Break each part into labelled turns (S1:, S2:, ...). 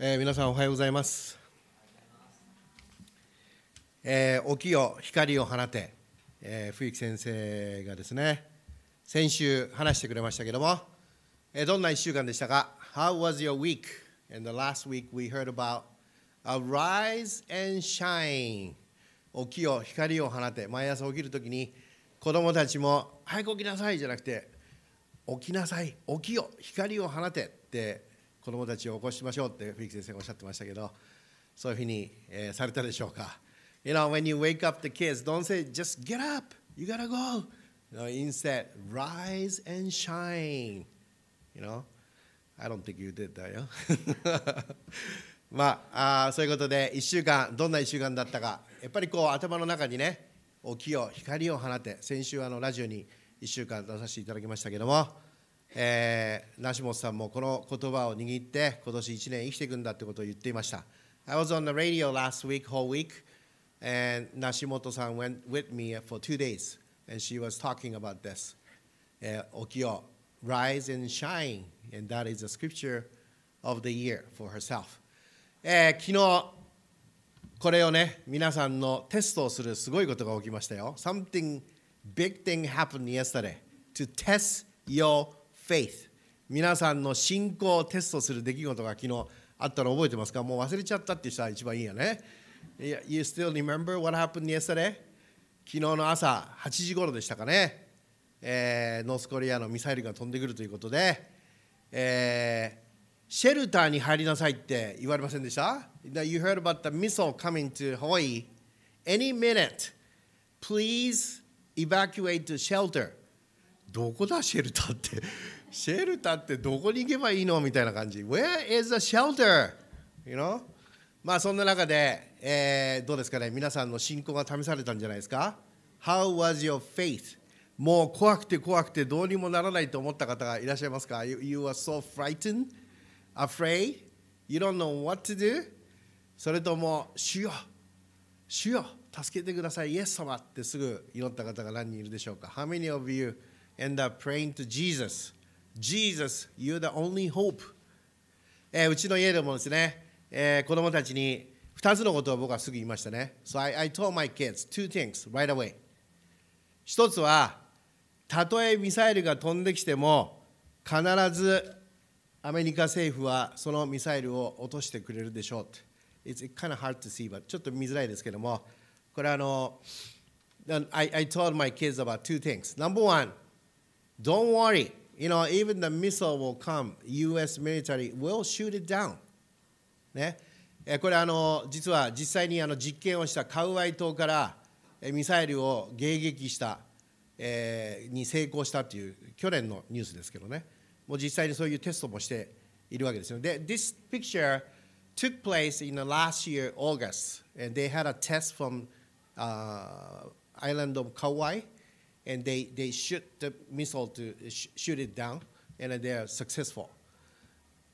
S1: えー、皆さんおはようございます。えー、起きよ光を放て、えー、冬木先生がですね先週話してくれましたけども、えー、どんな1週間でしたか ?How was your week? And the last week we heard about Arise and shine おきよ光を放て毎朝起きるときに子供たちも早く起きなさいじゃなくて起きなさい起きよ光を放てって子どもたちを起こしましょうってフィリク先生がおっしゃってましたけど、そういうふうに、えー、されたでしょうか。You know, when you wake up the kids, don't say, just get up, you gotta go. You know, instead, rise and shine. You know, I don't think you did that y よ。まあ、あそういうことで、1週間、どんな1週間だったか、やっぱりこう頭の中にね、起きよう、光を放て、先週あのラジオに1週間出させていただきましたけども。えー、梨本さんもこの言葉を握って今年1年生きていくんだってことを言っていました。I was on the radio last week, whole week, and 梨本さん went with me for two days, and she was talking about this. えー、起きよう、rise and shine, and that is the scripture of the year for herself. えー、昨日これをね皆さんのテストをするすごいことが起きましたよ。Something big thing happened yesterday to test your faith 皆さんの信仰をテストする出来事が昨日あったの覚えてますかもう忘れちゃったっていう人は一番いいよね。You still remember what happened yesterday? 昨日の朝8時頃でしたかね、えー、ノースコリアのミサイルが飛んでくるということで、えー、シェルターに入りなさいって言われませんでした ?You heard about the missile coming to Hawaii. Any minute, please evacuate to shelter. どこだ、シェルターって。シェルターってどこに行けばいいのみたいな感じ。Where is the shelter? You know? まあそんな中で、えー、どうですかね、皆さんの信仰が試されたんじゃないですか ?How was your faith? もう怖くて怖くてどうにもならないと思った方がいらっしゃいますか ?You, you are so frightened, afraid, you don't know what to do? それとも、主よ、主よ、助けてください、イエス様ってすぐ祈った方が何人いるでしょうか ?How many of you end up praying to Jesus? Jesus, you're the only hope、えー、うちの家でもですね、えー、子供たちに2つのことを僕はすぐ言いましたね。So I, I told my kids two things right away. 一つは、たとえミサイルが飛んできても、必ずアメリカ政府はそのミサイルを落としてくれるでしょう It's kind of hard to see, but ちょっと見づらいですけども、これあの、I, I told my kids about two things. Number one, don't worry. You know, even the missile will come, US military will shoot it down. ね、えこれあの、実は実際にあの実験をしたカウアイ島からミサイルを迎撃した、えー、に成功したという去年のニュースですけどね、もう実際にそういうテストもしているわけですよ。で、This picture took place in the last year, August, and they had a test from、uh, island of Kauai. and they, they shoot the missile to shoot it down, and they are successful.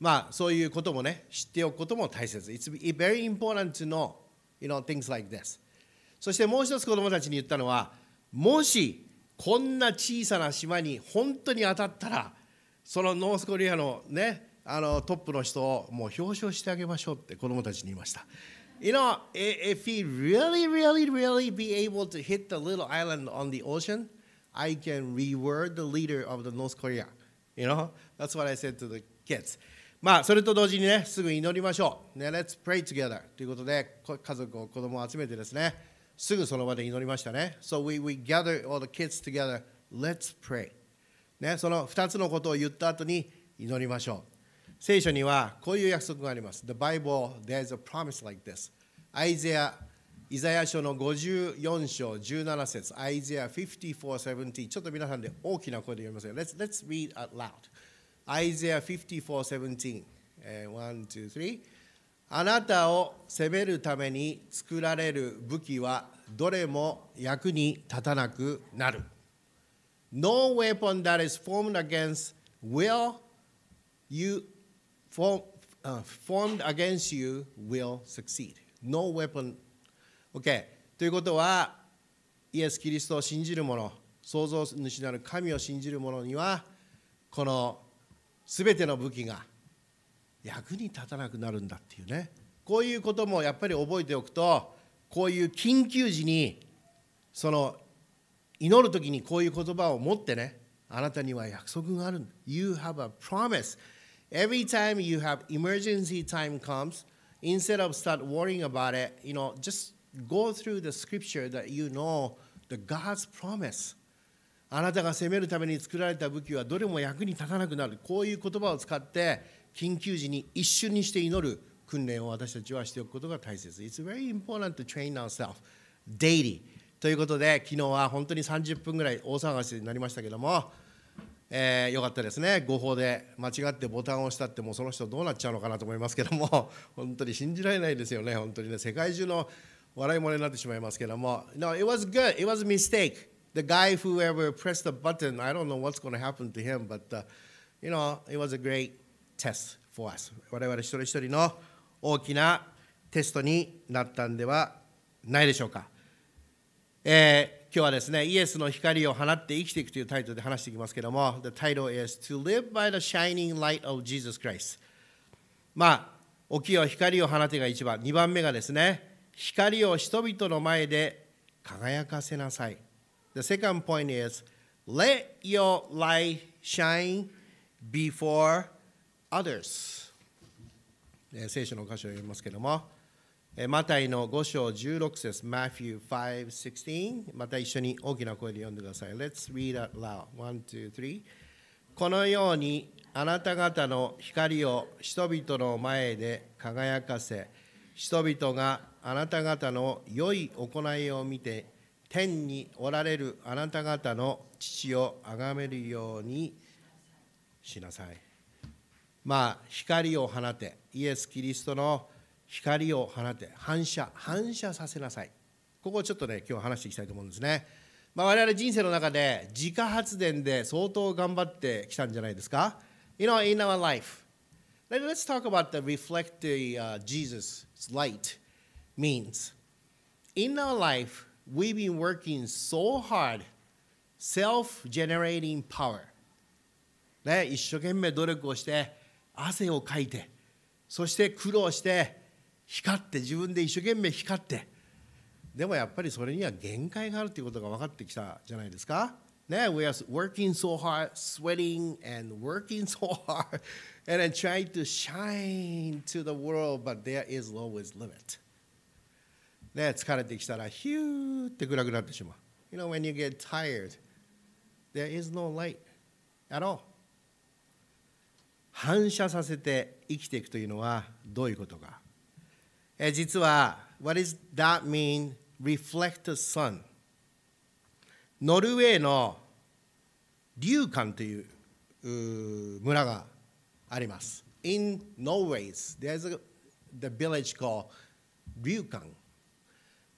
S1: まあ、そういうこともね、知っておくことも大切。It's very important to know, you know, things like this. そしてもう一つ子供たちに言ったのは、もしこんな小さな島に本当に当たったら、そのノースコリアのね、あのトップの人をもう表彰してあげましょうって子供たちに言いました。You know, if he really, really, really be able to hit the little island on the ocean, I can r e w o r d the leader of the North Korea. You know, that's what I said to the kids. まあ、それと同時にね、すぐ祈りましょう。ね、Let's pray together ということで、家族を子供を集めてですね、すぐその場で祈りましたね。So we, we gather all the kids together, let's pray. ね、その2つのことを言った後に祈りましょう。聖書にはこういう約束があります。The Bible, there's a promise like this. アイゼアイザヤ書の54章17節 i s a i a 54:17ちょっと皆さんで大きな声で読みますよ。Let's, let's read out loud. アイ a i 54:17、えー、1, 2, 3あなたを責めるために作られる武器はどれも役に立たなくなる。No weapon that is formed against will you form, uh, formed against you will succeed. No weapon OK。ということは、イエス・キリストを信じる者、創造主なる神を信じる者には、このすべての武器が役に立たなくなるんだっていうね。こういうこともやっぱり覚えておくと、こういう緊急時に、その祈る時にこういう言葉を持ってね、あなたには約束がある。You have a promise. Every time you have emergency time comes, instead of start worrying about it, you know, just go through the scripture that you know the God's promise. あなたが攻めるために作られた武器はどれも役に立たなくなる。こういう言葉を使って緊急時に一瞬にして祈る訓練を私たちはしておくことが大切。It's very important to train ourselves daily. ということで、昨日は本当に30分ぐらい大騒がせになりましたけども、えー、よかったですね、誤報で間違ってボタンを押したって、もうその人どうなっちゃうのかなと思いますけども、本当に信じられないですよね、本当にね、世界中の笑いものになってしまいますけども、No, it was good. It was a mistake. The guy who ever pressed the button, I don't know what's going to happen to him, but、uh, you know, it was a great test for us. 我々一人一人の大きなテストになったんではないでしょうか。えー、今日はですね、イエスの光を放って生きていくというタイトルで話していきますけども、The title is To Live by the Shining Light of Jesus Christ。まあ、起きよ光を放てが一番、二番目がですね、光を人々の前で輝かせなさい。The second point is let your light shine before others. 聖書の箇所を読みますけれども、マタイの5章16節 Matthew 5:16また一緒に大きな声で読んでください。Let's read out loud. One, two, three. このようにあなた方の光を人々の前で輝かせ、人々があなた方の良い行いを見て天におられるあなた方の父を崇めるようにしなさいまあ光を放てイエス・キリストの光を放て反射反射させなさいここをちょっとね今日話していきたいと思うんですね、まあ、我々人生の中で自家発電で相当頑張ってきたんじゃないですか You know in our life let's talk about the reflect the、uh, Jesus' light means in our life, we've been working so hard, self generating power. ね、一生懸命努力をして汗をかいてそして苦労して光って自分で一生懸命光ってでもやっぱりそれには限界があるということが分かってきたじゃないですか。ね、we are working so hard, sweating and working so hard, and then trying to shine to the world, but there is always limit. ね、疲れてきたらヒューって暗くなってしまう。You know, when you get tired, there is no light at all. 反射させて生きていくというのはどういうことか。え実は、What does that mean? Reflect the sun. ノルウェーの龍館という村があります。In Norway, there's a, the village called 龍館。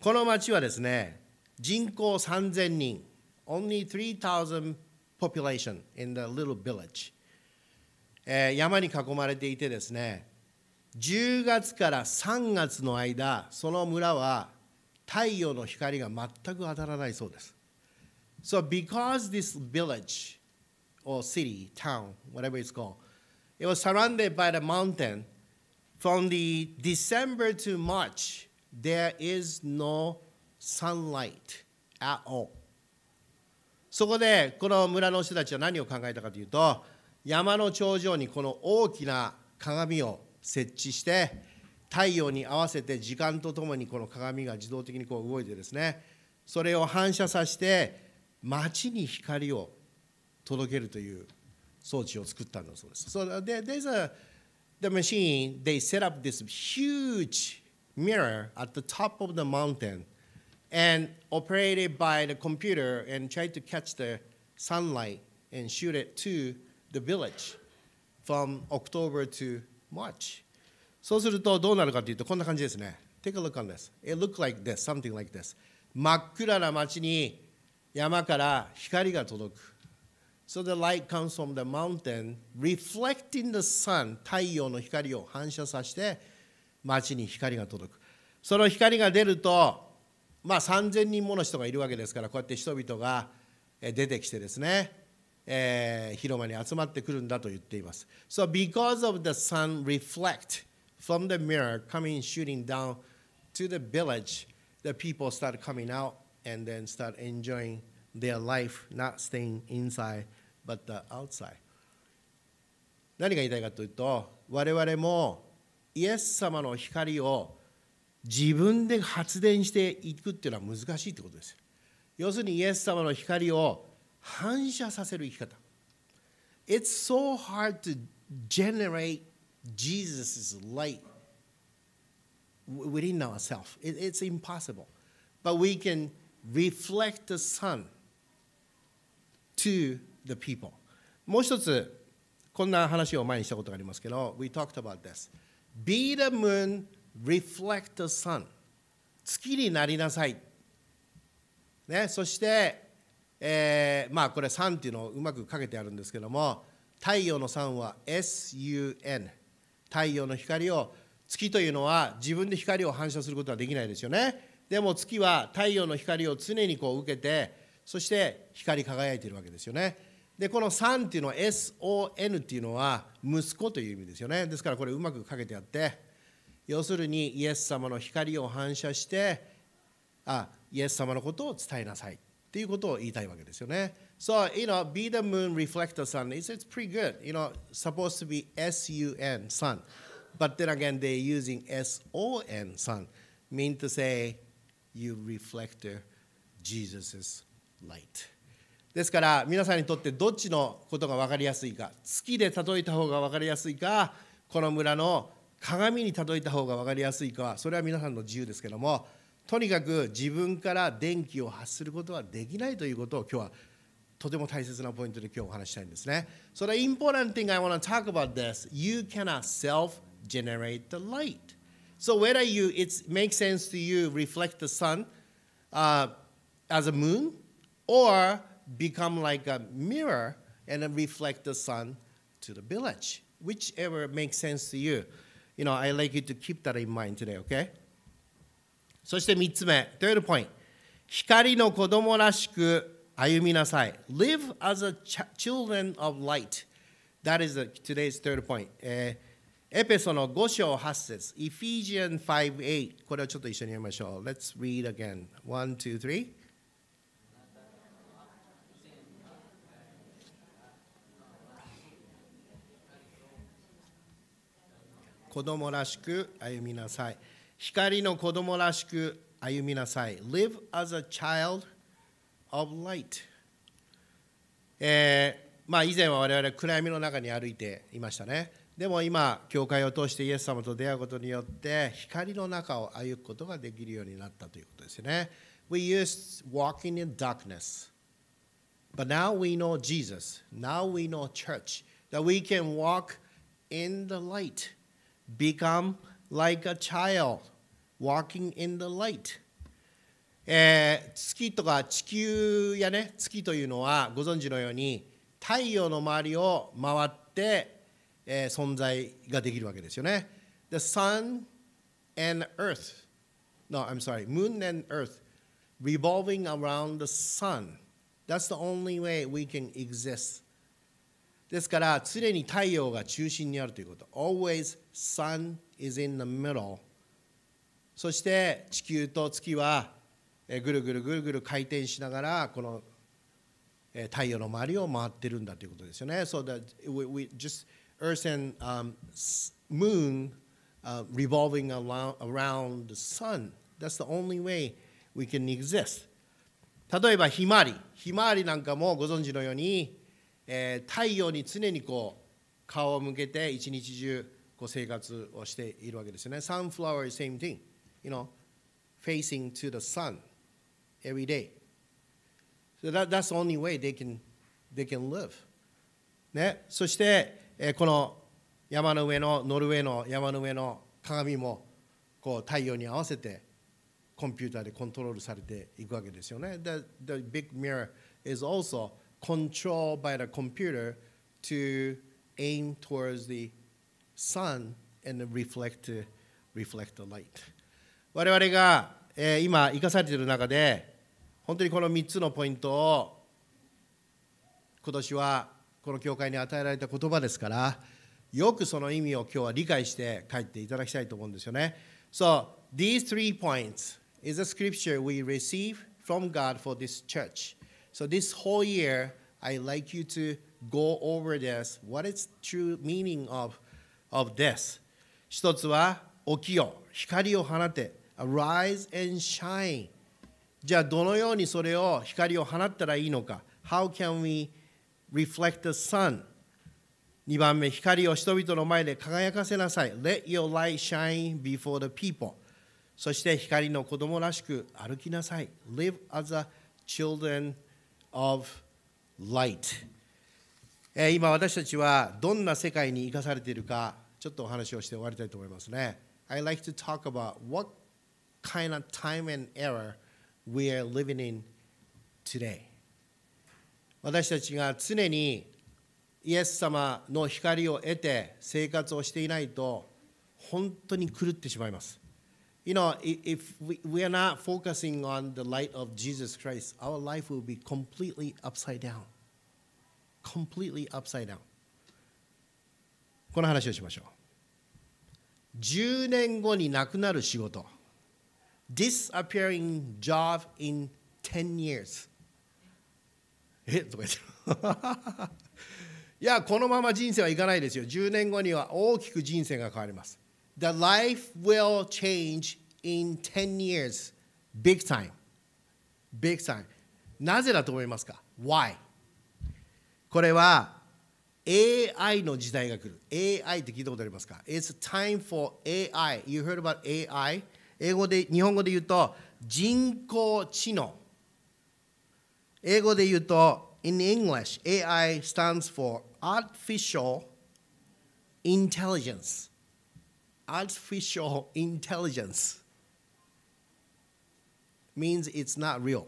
S1: この町はですね、人口3000人、only 3000 population in the little village、えー、山に囲まれていてですね、10月から3月の間、その村は太陽の光が全く当たらないそうです。So because this village or city, town, whatever it's called, it was surrounded by the mountain from the December to March there is no sunlight at all そこでこの村の人たちは何を考えたかというと山の頂上にこの大きな鏡を設置して太陽に合わせて時間とともにこの鏡が自動的にこう動いてですねそれを反射させて街に光を届けるという装置を作ったんだそうです。So, there, s a, the machine, they set up this huge mirror at the top of the mountain and operated by the computer and tried to catch the sunlight and shoot it to the village from October to March. So, Take a look on this. It looked like this, something like this. 真っ暗な街に山から光が届く。So the light comes from the mountain, reflecting the sun, 太陽の光を反射させて、町に光が届くその光が出ると、まあ、3,000人もの人がいるわけですからこうやって人々が出てきてですね、えー、広間に集まってくるんだと言っています。So because of the sun reflect from the mirror coming shooting down to the village, the people start coming out and then start enjoying their life, not staying inside but the outside. 何が言いたいかというと我々もイエス様の光を自分で発電していくっていうのは難しいってことです。要するにイエス様の光を反射させる生き方。It's so hard to generate Jesus' light within ourselves. It's impossible. But we can reflect the sun to the people. もう一つ、こんな話を前にしたことがありますけど、We talked about this. Be the moon, reflect the sun 月になりなさい、ね、そして、えー、まあこれ「sun」っていうのをうまくかけてあるんですけども太陽の「sun」は SUN 太陽の光を月というのは自分で光を反射することはできないですよねでも月は太陽の光を常にこう受けてそして光り輝いているわけですよねでこの「さん」っていうのは SON っていうのは息子という意味ですよねですからこれうまくかけてあって要するにイエス様の光を反射してあイエス様のことを伝えなさいっていうことを言いたいわけですよね。So, you know, be the moon, reflect o r sun. It's, it's pretty good. You know, supposed to be S-U-N, sun. But then again, they're using S-O-N, sun. Mean to say, you reflect o r Jesus' light. ですから皆さんにとってどっちのことが分かりやすいか月で例えた方が分かりやすいかこの村の鏡に例えた方が分かりやすいかそれは皆さんの自由ですけどもとにかく自分から電気を発することはできないということを今日はとても大切なポイントで今日お話したいんですね。So the important thing I want to talk about this, you cannot self-generate the light. So whether you, it makes sense to you reflect the sun uh, as a moon or become like a mirror and then reflect the sun to the village, whichever makes sense to you. You know, I like you to keep that in mind today, okay? So そして3つ目、third point。光の子供らしく歩みなさい。Live as a children of light. That is the, today's third point.、えー、エペソの5章8節 Ephesians 5:8これをちょっと一緒に読みましょう。Let's read again. One, two, three. 子供らしく歩みなさい。光の子供らしく歩みなさい。Live as a child of light、えー。まあ、以前は我々暗闇の中に歩いていましたね。でも今、教会を通してイエス様と出会うことによって光の中を歩くことができるようになったということですね。We used walking in darkness. But now we know Jesus. Now we know church. That we can walk in the light. become like a child walking in the light えー、月とか地球やね月というのはご存知のように太陽の周りを回って、えー、存在ができるわけですよね。The sun and earth no I'm sorry moon and earth revolving around the sun that's the only way we can exist ですから常に太陽が中心にあるということ always Sun is in the middle そして地球と月はぐるぐるぐるぐる回転しながらこの太陽の周りを回ってるんだということですよね。So that we, we just Earth and、um, Moon、uh, revolving around the sun. That's the only way we can exist. 例えばひまわり。ひまわりなんかもご存知のように、えー、太陽に常にこう顔を向けて一日中こう生活をしているわけですね。Sunflower same thing. You know, facing to the sun every day. So that, that's the only way they can, they can live. ね、そして、えー、この山の上のノルウェーの山の上の鏡もこう太陽に合わせてコンピューターでコントロールされていくわけですよね。The, the big mirror is also controlled by the computer to aim towards the sun and reflect, reflect the light 我々が、えー、今生かされている中で本当にこの3つのポイントを今年はこの教会に与えられた言葉ですからよくその意味を今日は理解して帰っていただきたいと思うんですよね。So, these three points is a scripture we receive from God for this church. So, this whole year, I like you to go over this. What is true meaning of of death 一つは起きよ光を放て arise and shine じゃあどのようにそれを光を放ったらいいのか How can we reflect the sun? 2番目光を人々の前で輝かせなさい Let your light shine before the people そして光の子供らしく歩きなさい Live as a children of light 今私たちはどんな世界に生かされているかちょっとお話をして終わりたいと思いますね。I like to talk about what kind of time and era we are living in today. 私たちが常にイエス様の光を得て生活をしていないと本当に狂ってしまいます。You know, if we are not focusing on the light of Jesus Christ, our life will be completely upside down. completely upside down この話をしましょう10年後になくなる仕事 disappearing job in 10 years えとか言っていやこのまま人生はいかないですよ10年後には大きく人生が変わります The life will change in 10 years big time big time なぜだと思いますか Why これは AI の時代が来る。AI って聞いたことありますか ?It's time for AI. You heard about AI? 英語で日本語で言うと人工知能。英語で言うと In English, AI stands for Artificial Intelligence. Artificial Intelligence means it's not real.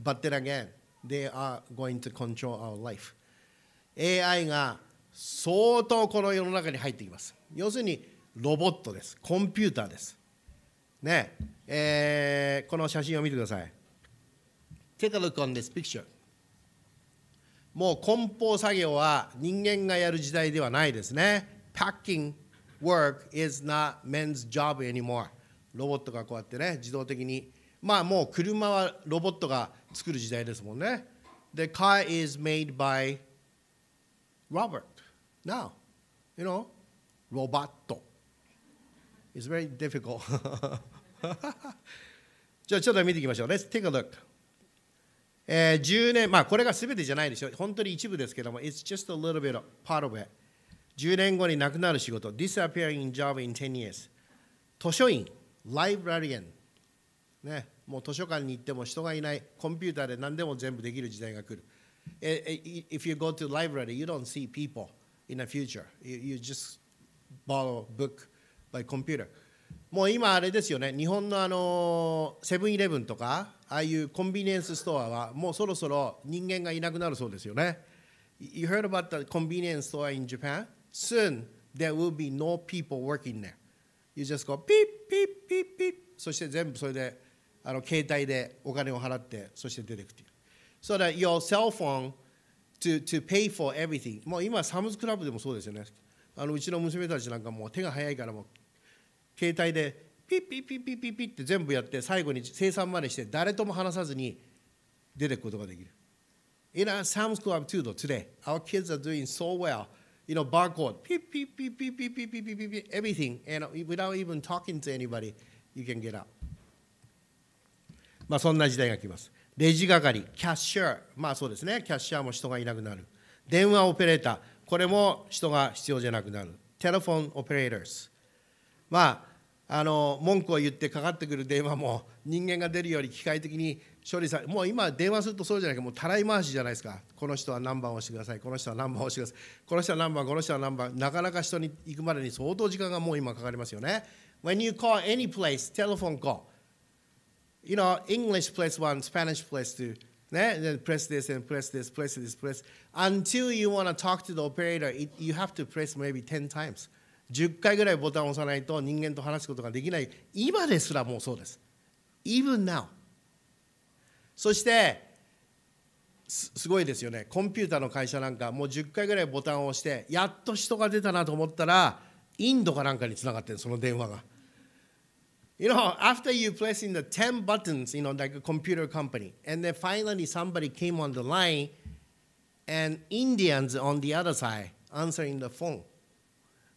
S1: But then again, they are going to control our life. AI が相当この世の中に入ってきます要するにロボットですコンピューターですねえー、この写真を見てください Take a look on this picture もう梱包作業は人間がやる時代ではないですね Packing work is not men's job anymore ロボットがこうやってね自動的にまあもう車はロボットが作る時代ですもんね The car is made by Robert. Now, you know, Roboto. It's very difficult. じゃあちょっと見ていきましょう。Let's take a look. えー、10年、まあこれが全てじゃないでしょう。本当に一部ですけども、It's just a little bit of part of it. 10年後に亡くなる仕事、Disappearing job in 10 years。図書院、ライブラリエン。ね、もう図書館に行っても人がいない、コンピューターで何でも全部できる時代が来る。If you go to library, you don't see people in the future. You, just borrow book by computer. もう今あれですよね、日本のあのセブンイレブンとか、ああいうコンビニエンスストアはもうそろそろ人間がいなくなるそうですよね。You heard about the convenience store in Japan? Soon there will be no people working there. You just go ピッピッピッピッそして全部それであの携帯でお金を払ってそして出てくっていう。so that your cell phone to, to pay for everything もう今サムズクラブでもそうですよねあのうちの娘たちなんかもう手が早いからもう携帯でピッピッピッピッピッピッって全部やって最後に生産までして誰とも話さずに出てくことができる In our Sam's Club too though today our kids are doing so well you know barcode beep beep beep beep beep beep beep beep, beep everything and without even talking to anybody you can get out まあそんな時代が来ますレジ係、キャッシャー、まあそうですね、キャッシャーも人がいなくなる。電話オペレーター、これも人が必要じゃなくなる。テレフォンオペレーターズ。まあ、あの文句を言ってかかってくる電話も人間が出るより機械的に処理されもう今電話するとそうじゃないかもうたらい回しじゃないですかこの人は何番を押してくださいこの人は何番を押してくださいこの人は何番この人は何番なかなか人に行くまでに相当時間がもう今かかりますよね When you call any place telephone call you know, English p l c s one, Spanish p l c s two. ね、Then press this and press this, press this, press. Until you want to talk to the operator, it, you have to press maybe 10 times. 10回ぐらいボタンを押さないと人間と話すことができない。今ですらもうそうです。Even now. そしてす、すごいですよね。コンピューターの会社なんか、もう10回ぐらいボタンを押して、やっと人が出たなと思ったら、インドかなんかにつながってるその電話が。You know, after you press in the 10 buttons, you know, like a computer company, and then finally somebody came on the line, and Indians on the other side answering the phone.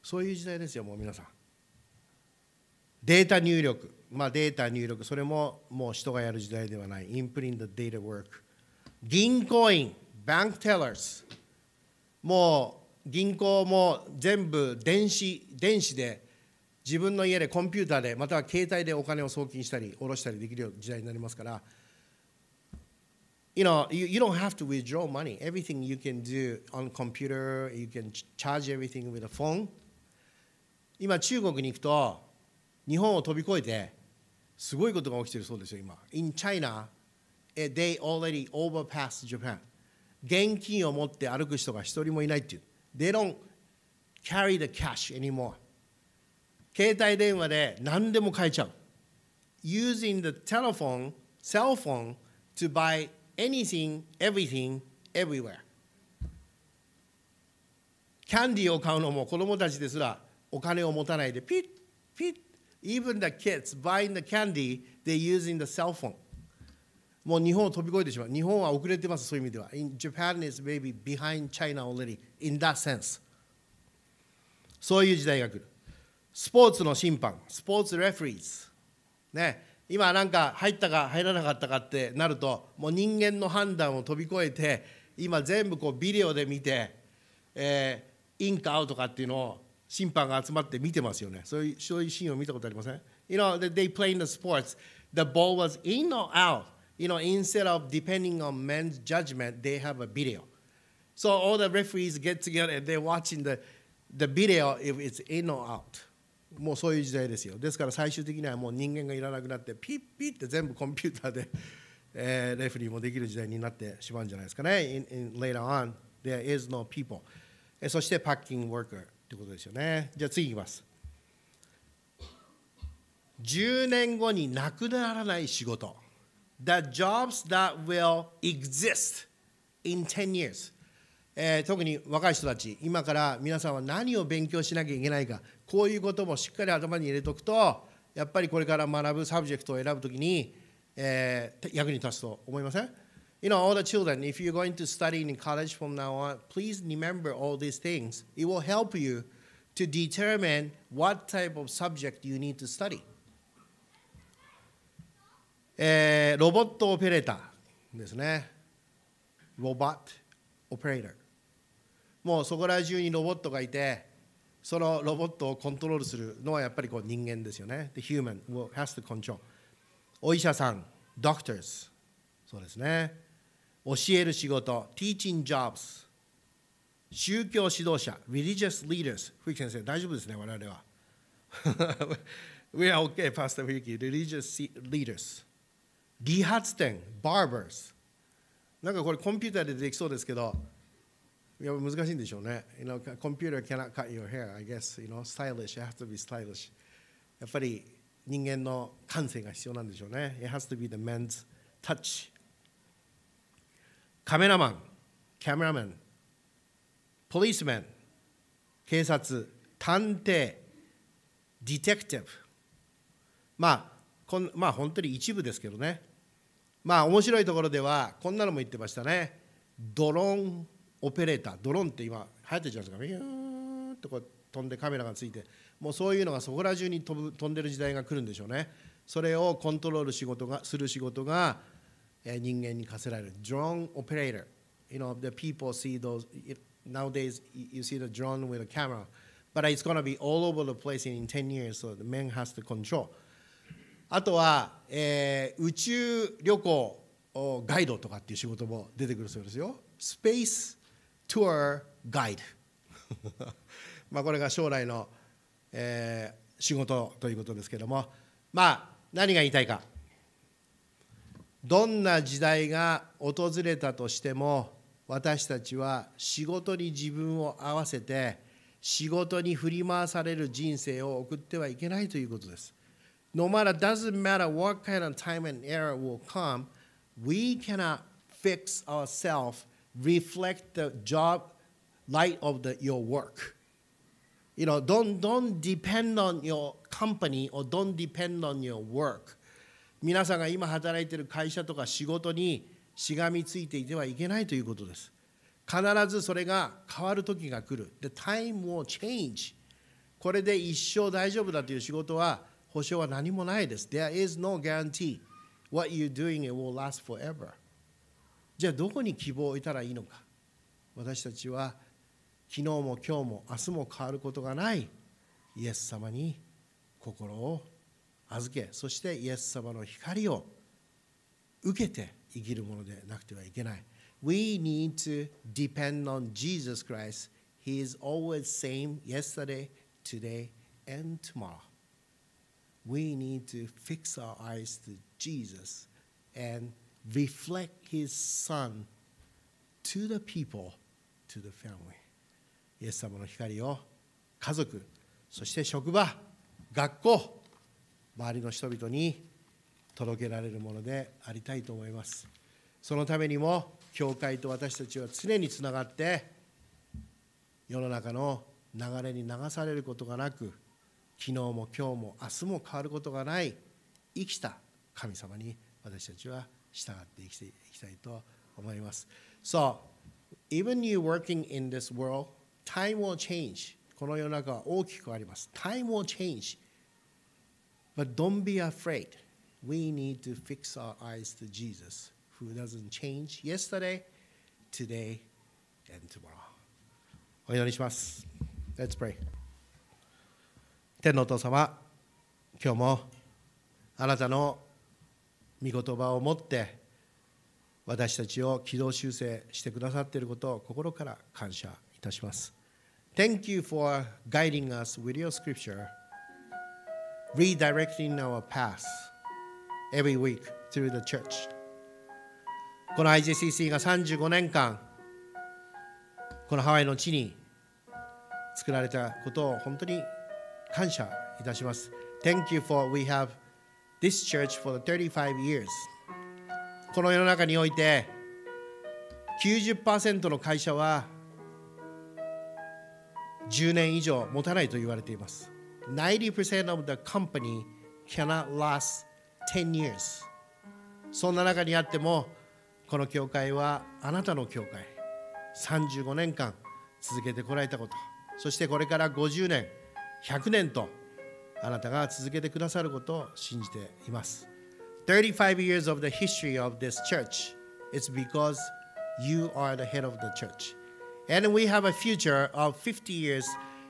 S1: そういう時代ですよ、もう皆さん。データ入力、まあ、データ入力、それももう人がやる時代ではない。インプリントデータワーク。銀行員、バンクテラーズ。もう銀行も全部電子、電子で。自分の家でコンピューターでまたは携帯でお金を送金したり下ろしたりできる時代になりますから You know, you, you don't have to withdraw money. Everything you can do on computer, you can charge everything with a phone. 今、中国に行くと、日本を飛び越えて、すごいことが起きてるそうですよ、今。In China, they already overpassed Japan. 現金を持って歩く人が一人もいないっていう。They don't carry the cash anymore. 携帯電話で何でも買えちゃう。Using the telephone, cell phone to buy anything, everything, everywhere. キャンディーを買うのも子供たちですらお金を持たないでピッピッ Even the kids buying the candy, they're using the cell phone. もう日本を飛び越えてしまう。日本は遅れてます、そういう意味では。In Japan is maybe behind China already, in that sense. そういう時代が来る。スポーツの審判、スポーツレフリーズ、ね、今なんか入ったか入らなかったかってなるともう人間の判断を飛び越えて今全部こうビデオで見て、えー、インかアウトかっていうのを審判が集まって見てますよねそういうそういうシーンを見たことありません You know, they p l a y i n the sports. The ball was in or out. You know, instead of depending on men's judgment, they have a video. So all the referees get together and they're watching the, the video if it's in or out. もうそういう時代ですよですから最終的にはもう人間がいらなくなってピッピッって全部コンピューターで、えー、レフリーもできる時代になってしまうんじゃないですかね in, in, later on there is no people そしてパッキングワーカーってことですよねじゃあ次いきます10年後になくならない仕事 The jobs that will exist in 10 years えー、特に若い人たち今から皆さんは何を勉強しなきゃいけないかこういうこともしっかり頭に入れておくとやっぱりこれから学ぶサブジェクトを選ぶときに、えー、役に立つと思いません You know, all the children, if you're going to study in college from now on, please remember all these things. It will help you to determine what type of subject you need to study. えー、ロボットオペレーターですね。ロボットオペレーター。もうそこら中にロボットがいてそのロボットをコントロールするのはやっぱりこう人間ですよね。The human will has to control. お医者さん、doctors。そうですね。教える仕事、teaching jobs。宗教指導者、religious leaders。冬木先生、大丈夫ですね、我々は。We are okay, Pastor 冬木。religious leaders。理髪店、barbers。なんかこれコンピューターでできそうですけど、や難しいんでしょうね。You know, computer cannot cut your hair, I guess. You know, stylish, it has to be stylish. やっぱり人間の感性が必要なんでしょうね。It has to be the man's touch. カメラマン、キャメラマン、ポリスマン、警察、探偵、ディテクティブ。まあ、こんまあ本当に一部ですけどね。まあ面白いところではこんなのも言ってましたね。ドローンオペレータードローンって今流行ってるじゃないですかビューンとこう飛んでカメラがついてもうそういうのがそこら中に飛ぶ飛んでる時代が来るんでしょうねそれをコントロール仕事がする仕事が人間に課せられるドローンオペレーター。you know the people see those nowadays you see the drone with a camera but it's going to be all over the place in 10 years so the man has to control あとは、えー、宇宙旅行ガイドとかっていう仕事も出てくるそうですよスペース tour guide まあこれが将来の、えー、仕事ということですけれどもまあ何が言いたいかどんな時代が訪れたとしても私たちは仕事に自分を合わせて仕事に振り回される人生を送ってはいけないということです。No matter, doesn't matter what kind of time and error will come, we cannot fix ourselves reflect the job light of the, your work. You know, don't, don't depend on your company or don't depend on your work. 皆さんが今働いている会社とか仕事にしがみついていてはいけないということです。必ずそれが変わる時が来る。The time will change. これで一生大丈夫だという仕事は保証は何もないです。There is no guarantee. What you're doing, it will last forever. じゃあどこに希望を置いたらいいのか私たちは昨日も今日も明日も変わることがないイエス様に心を預けそしてイエス様の光を受けて生きるものでなくてはいけない。We need to depend on Jesus Christ. He is always same yesterday, today, and tomorrow. We need to fix our eyes to Jesus and reflect his son to the people, to the family. イエス様の光を家族、そして職場、学校、周りの人々に届けられるものでありたいと思います。そのためにも、教会と私たちは常につながって、世の中の流れに流されることがなく、昨日も今日も明日も変わることがない生きた神様に私たちは従って生きていきたいと思います。So, even you working in this world, time will change. この世の中は大きくあります。Time will change. But don't be afraid. We need to fix our eyes to Jesus, who doesn't change yesterday, today, and tomorrow. お祈りします。Let's pray. 天のお父様、今日もあなたの御言葉を持って私たちを軌道修正してくださっていることを心から感謝いたします。Thank you for guiding us with your scripture, redirecting our path every week through the church. この IJCC が35年間、このハワイの地に作られたことを本当に感謝いたします。Thank you for we have this church for 35 years この世の中において90%の会社は10年以上持たないと言われています90% of the company cannot last 10 years そんな中にあってもこの教会はあなたの教会35年間続けてこられたことそしてこれから50年100年とあなたが続けてくださることを信じています35 years of the history of this church it's because you are the head of the church and we have a future of 50 years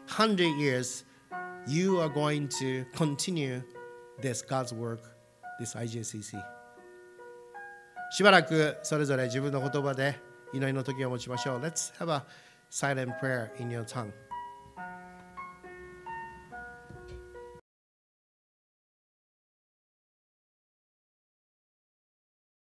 S1: 100 years you are going to continue this God's work this IJCC しばらくそれぞれ自分の言葉で祈りの時を持ちましょう。Let's have a silent prayer in your tongue.